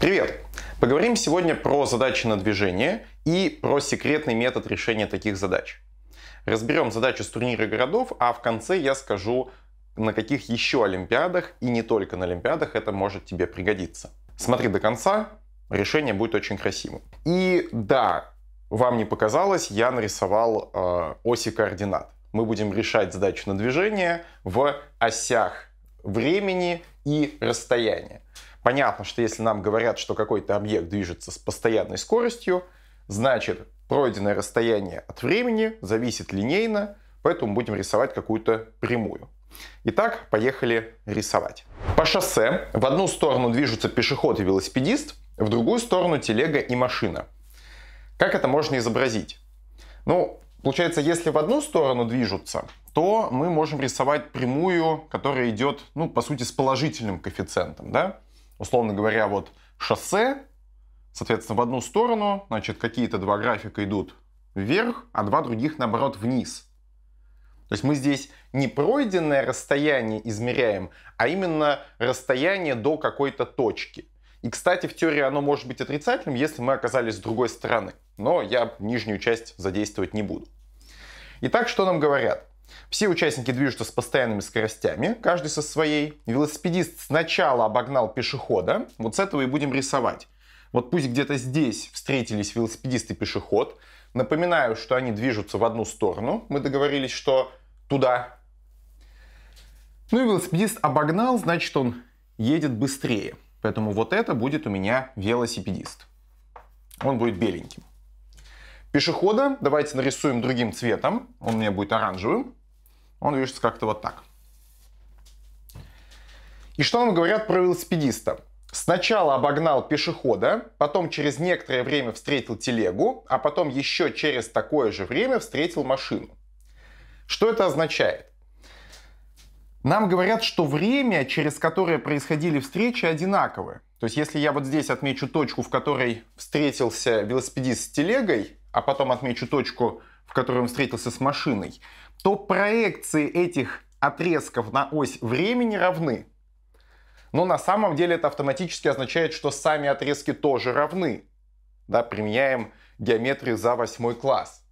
Привет! Поговорим сегодня про задачи на движение и про секретный метод решения таких задач. Разберем задачи с турнира городов, а в конце я скажу, на каких еще Олимпиадах и не только на Олимпиадах это может тебе пригодиться. Смотри до конца, решение будет очень красивым. И да, вам не показалось, я нарисовал э, оси координат. Мы будем решать задачу на движение в осях времени и расстояния. Понятно, что если нам говорят, что какой-то объект движется с постоянной скоростью, значит пройденное расстояние от времени зависит линейно, поэтому будем рисовать какую-то прямую. Итак, поехали рисовать. По шоссе в одну сторону движутся пешеход и велосипедист, в другую сторону телега и машина. Как это можно изобразить? Ну, получается, если в одну сторону движутся, то мы можем рисовать прямую, которая идет, ну, по сути, с положительным коэффициентом, да? условно говоря, вот шоссе, соответственно, в одну сторону, значит, какие-то два графика идут вверх, а два других, наоборот, вниз. То есть мы здесь не пройденное расстояние измеряем, а именно расстояние до какой-то точки. И, кстати, в теории оно может быть отрицательным, если мы оказались с другой стороны. Но я нижнюю часть задействовать не буду. Итак, что нам говорят? Все участники движутся с постоянными скоростями, каждый со своей. Велосипедист сначала обогнал пешехода, вот с этого и будем рисовать. Вот пусть где-то здесь встретились велосипедист и пешеход. Напоминаю, что они движутся в одну сторону. Мы договорились, что туда. Ну и велосипедист обогнал, значит он едет быстрее. Поэтому вот это будет у меня велосипедист. Он будет беленьким. Пешехода давайте нарисуем другим цветом. Он у меня будет оранжевым. Он движется как-то вот так. И что нам говорят про велосипедиста? Сначала обогнал пешехода, потом через некоторое время встретил телегу, а потом еще через такое же время встретил машину. Что это означает? Нам говорят, что время, через которое происходили встречи, одинаковы. То есть, если я вот здесь отмечу точку, в которой встретился велосипедист с телегой, а потом отмечу точку, в которой он встретился с машиной, то проекции этих отрезков на ось времени равны. Но на самом деле это автоматически означает, что сами отрезки тоже равны. Да, применяем геометрию за восьмой класс.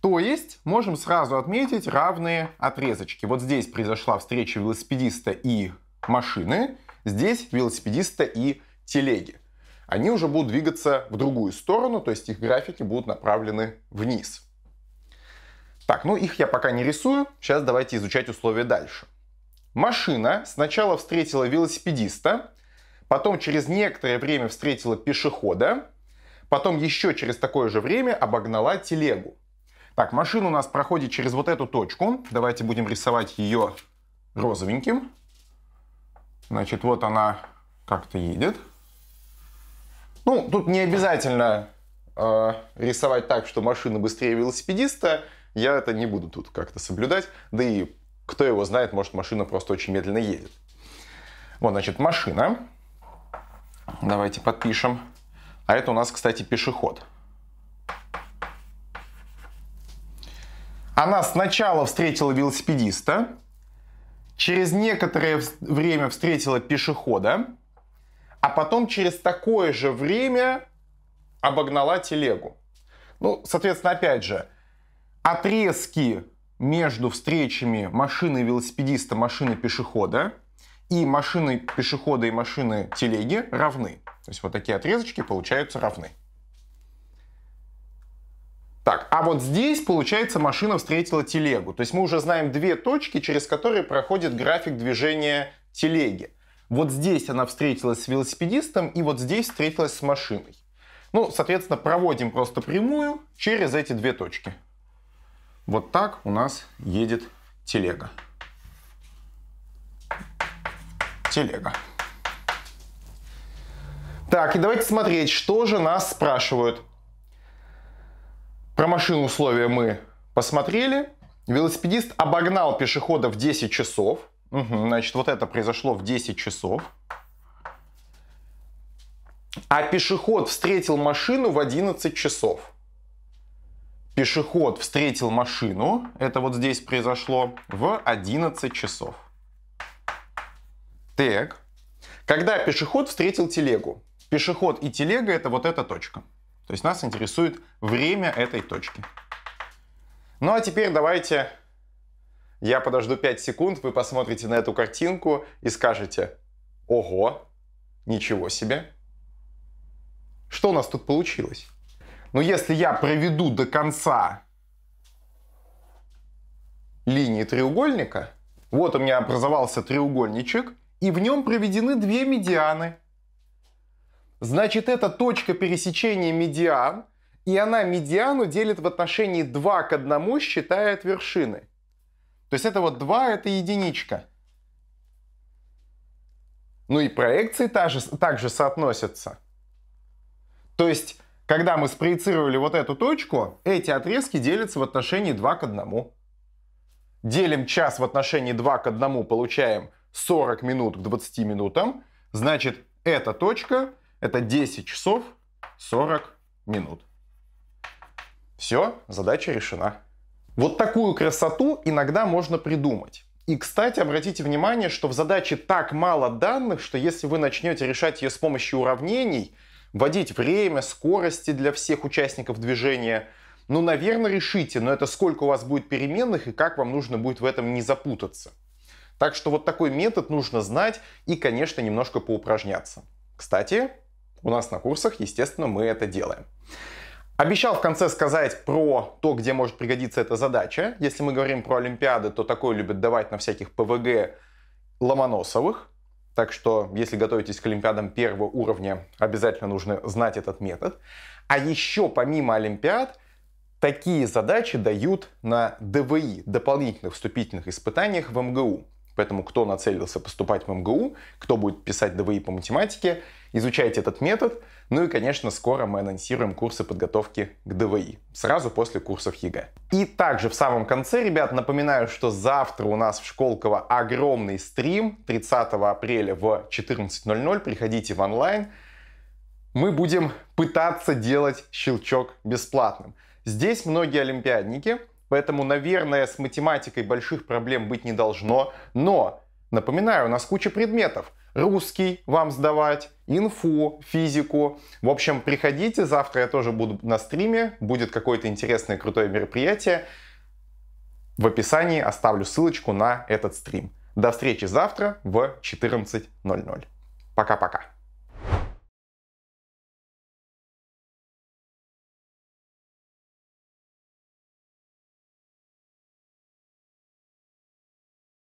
То есть можем сразу отметить равные отрезочки. Вот здесь произошла встреча велосипедиста и машины, здесь велосипедиста и телеги. Они уже будут двигаться в другую сторону, то есть их графики будут направлены вниз. Так, ну их я пока не рисую. Сейчас давайте изучать условия дальше. Машина сначала встретила велосипедиста, потом через некоторое время встретила пешехода, потом еще через такое же время обогнала телегу. Так, машина у нас проходит через вот эту точку. Давайте будем рисовать ее розовеньким. Значит, вот она как-то едет. Ну, тут не обязательно э, рисовать так, что машина быстрее велосипедиста. Я это не буду тут как-то соблюдать, да и кто его знает, может машина просто очень медленно едет. Вот, значит, машина. Давайте подпишем. А это у нас, кстати, пешеход. Она сначала встретила велосипедиста, через некоторое время встретила пешехода, а потом через такое же время обогнала телегу. Ну, соответственно, опять же, отрезки между встречами машины велосипедиста, машины пешехода и машины пешехода и машины телеги равны. То есть вот такие отрезочки получаются равны. Так, а вот здесь, получается, машина встретила телегу. То есть мы уже знаем две точки, через которые проходит график движения телеги. Вот здесь она встретилась с велосипедистом, и вот здесь встретилась с машиной. Ну, соответственно, проводим просто прямую через эти две точки. Вот так у нас едет телега. Телега. Так, и давайте смотреть, что же нас спрашивают. Про машину условия мы посмотрели. Велосипедист обогнал пешехода в 10 часов. Угу, значит, вот это произошло в 10 часов. А пешеход встретил машину в 11 часов. Пешеход встретил машину, это вот здесь произошло, в 11 часов. Так. Когда пешеход встретил телегу? Пешеход и телега — это вот эта точка. То есть нас интересует время этой точки. Ну а теперь давайте я подожду 5 секунд, вы посмотрите на эту картинку и скажете «Ого! Ничего себе!» Что у нас тут получилось? Но ну, если я проведу до конца линии треугольника, вот у меня образовался треугольничек, и в нем проведены две медианы. Значит, это точка пересечения медиан, и она медиану делит в отношении 2 к 1, считая от вершины. То есть это вот 2 это единичка. Ну и проекции также, также соотносятся. То есть когда мы спроецировали вот эту точку, эти отрезки делятся в отношении 2 к 1. Делим час в отношении 2 к 1, получаем 40 минут к 20 минутам. Значит, эта точка — это 10 часов 40 минут. Все, задача решена. Вот такую красоту иногда можно придумать. И, кстати, обратите внимание, что в задаче так мало данных, что если вы начнете решать ее с помощью уравнений — вводить время, скорости для всех участников движения. Ну, наверное, решите, но это сколько у вас будет переменных и как вам нужно будет в этом не запутаться. Так что вот такой метод нужно знать и, конечно, немножко поупражняться. Кстати, у нас на курсах, естественно, мы это делаем. Обещал в конце сказать про то, где может пригодиться эта задача. Если мы говорим про Олимпиады, то такое любят давать на всяких ПВГ Ломоносовых. Так что, если готовитесь к Олимпиадам первого уровня, обязательно нужно знать этот метод. А еще помимо Олимпиад, такие задачи дают на ДВИ, дополнительных вступительных испытаниях в МГУ. Поэтому кто нацелился поступать в МГУ, кто будет писать ДВИ по математике, Изучайте этот метод. Ну и, конечно, скоро мы анонсируем курсы подготовки к ДВИ, сразу после курсов ЕГЭ. И также в самом конце, ребят, напоминаю, что завтра у нас в Школково огромный стрим 30 апреля в 14.00. Приходите в онлайн. Мы будем пытаться делать щелчок бесплатным. Здесь многие олимпиадники, поэтому, наверное, с математикой больших проблем быть не должно. Но Напоминаю, у нас куча предметов. Русский вам сдавать, инфу, физику. В общем, приходите, завтра я тоже буду на стриме, будет какое-то интересное, крутое мероприятие. В описании оставлю ссылочку на этот стрим. До встречи завтра в 14.00. Пока-пока.